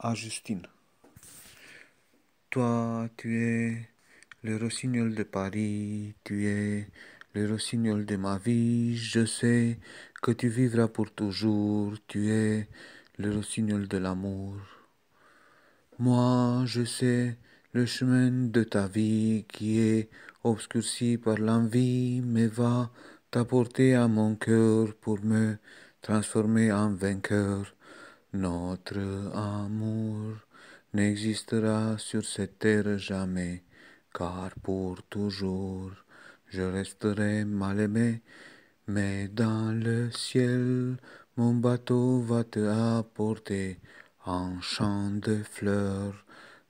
à Justine. Toi, tu es le rossignol de Paris, tu es le rossignol de ma vie, je sais que tu vivras pour toujours, tu es le rossignol de l'amour. Moi, je sais le chemin de ta vie qui est obscurci par l'envie, mais va t'apporter à mon cœur pour me transformer en vainqueur. Notre amour n'existera sur cette terre jamais, car pour toujours je resterai mal aimé, mais dans le ciel mon bateau va te apporter un champ de fleurs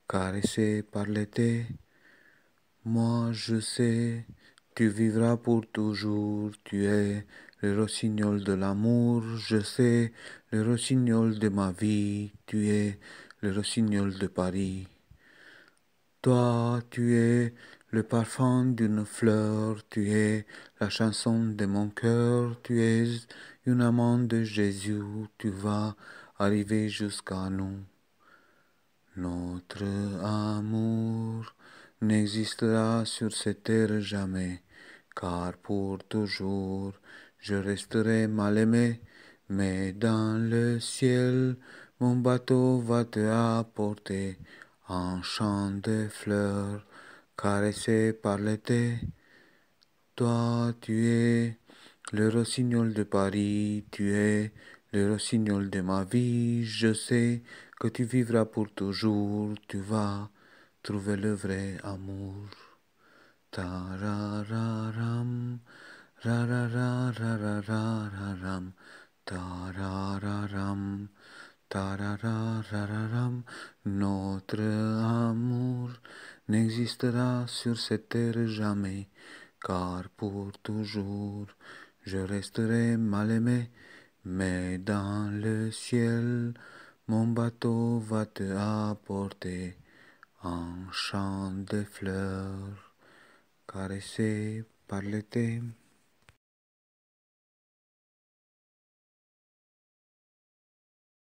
caressé par l'été. Moi je sais, tu vivras pour toujours, tu es le rossignol de l'amour, je sais, le rossignol de ma vie, tu es le rossignol de Paris. Toi, tu es le parfum d'une fleur, tu es la chanson de mon cœur, tu es une amante de Jésus, tu vas arriver jusqu'à nous. Notre amour n'existera sur cette terre jamais, car pour toujours je resterai mal aimé, mais dans le ciel, mon bateau va te apporter un champ de fleurs caressé par l'été. Toi, tu es le rossignol de Paris, tu es le rossignol de ma vie. Je sais que tu vivras pour toujours, tu vas trouver le vrai amour. Ta-ra-ra-ra ra ra ra ra ra ra ram ta ra ra ram ta ra ra ra ram notre amour n'existera sur cette terre jamais car pour toujours je resterai mal aimé mais dans le ciel mon bateau va te apporter un champ de fleurs caressé par l'été.